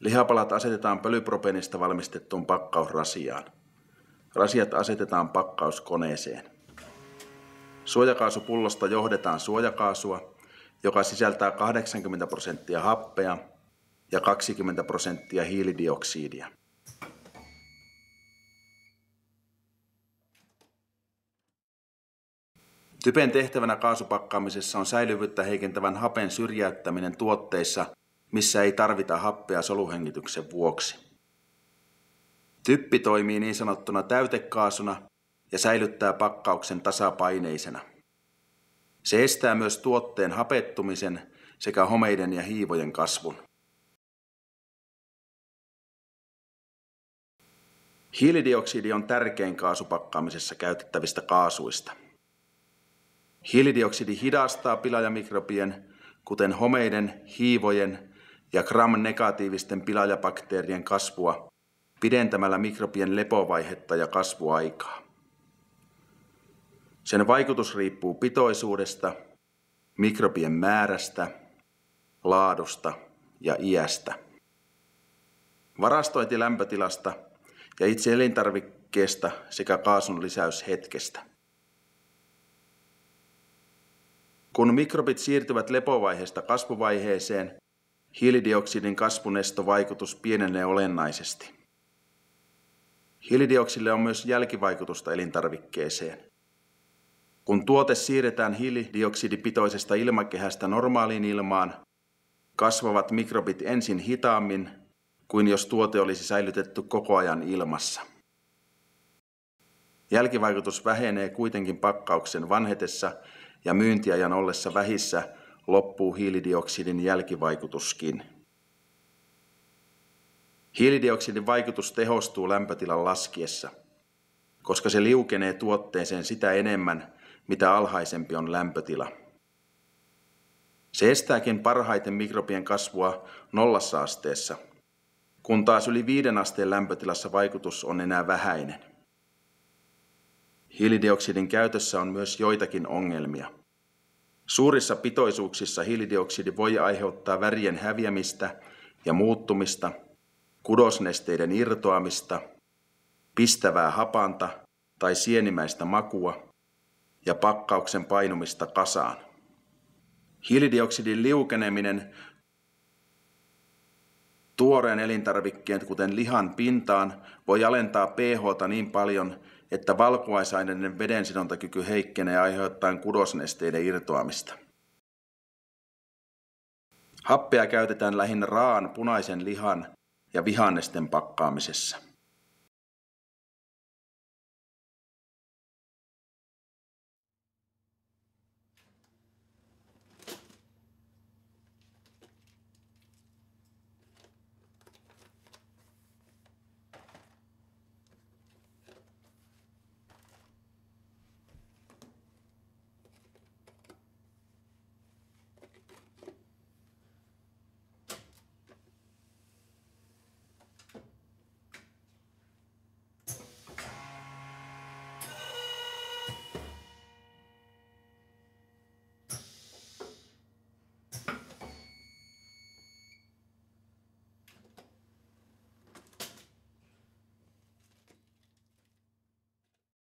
Lihapalat asetetaan pölypropenista valmistettuun pakkausrasiaan. Rasiat asetetaan pakkauskoneeseen. Suojakaasupullosta johdetaan suojakaasua, joka sisältää 80 prosenttia happea ja 20 prosenttia hiilidioksidia. Typen tehtävänä kaasupakkaamisessa on säilyvyyttä heikentävän hapen syrjäyttäminen tuotteissa missä ei tarvita happea soluhengityksen vuoksi. Typpi toimii niin sanottuna täytekaasuna ja säilyttää pakkauksen tasapaineisena. Se estää myös tuotteen hapettumisen sekä homeiden ja hiivojen kasvun. Hiilidioksidi on tärkein kaasupakkaamisessa käytettävistä kaasuista. Hiilidioksidi hidastaa pilaajamikrobien, kuten homeiden, hiivojen ja gram-negatiivisten pilaajabakteerien kasvua pidentämällä mikrobien lepovaihetta ja kasvuaikaa. Sen vaikutus riippuu pitoisuudesta, mikrobien määrästä, laadusta ja iästä. Varastointi lämpötilasta ja itse elintarvikkeesta sekä kaasun lisäyshetkestä. Kun mikrobit siirtyvät lepovaiheesta kasvuvaiheeseen, Hiilidioksidin kasvunestovaikutus pienenee olennaisesti. Hiilidioksille on myös jälkivaikutusta elintarvikkeeseen. Kun tuote siirretään hiilidioksidipitoisesta ilmakehästä normaaliin ilmaan, kasvavat mikrobit ensin hitaammin kuin jos tuote olisi säilytetty koko ajan ilmassa. Jälkivaikutus vähenee kuitenkin pakkauksen vanhetessa ja myyntiajan ollessa vähissä – loppuu hiilidioksidin jälkivaikutuskin. Hiilidioksidin vaikutus tehostuu lämpötilan laskiessa, koska se liukenee tuotteeseen sitä enemmän, mitä alhaisempi on lämpötila. Se estääkin parhaiten mikrobien kasvua nollassa asteessa, kun taas yli viiden asteen lämpötilassa vaikutus on enää vähäinen. Hiilidioksidin käytössä on myös joitakin ongelmia – Suurissa pitoisuuksissa hiilidioksidi voi aiheuttaa värien häviämistä ja muuttumista, kudosnesteiden irtoamista, pistävää hapanta tai sienimäistä makua ja pakkauksen painumista kasaan. Hiilidioksidin liukeneminen Tuoreen elintarvikkeen, kuten lihan pintaan, voi alentaa pH niin paljon, että valkuaisaineiden vedensidontakyky heikkenee aiheuttaen kudosnesteiden irtoamista. Happea käytetään lähinnä raan punaisen lihan ja vihannesten pakkaamisessa.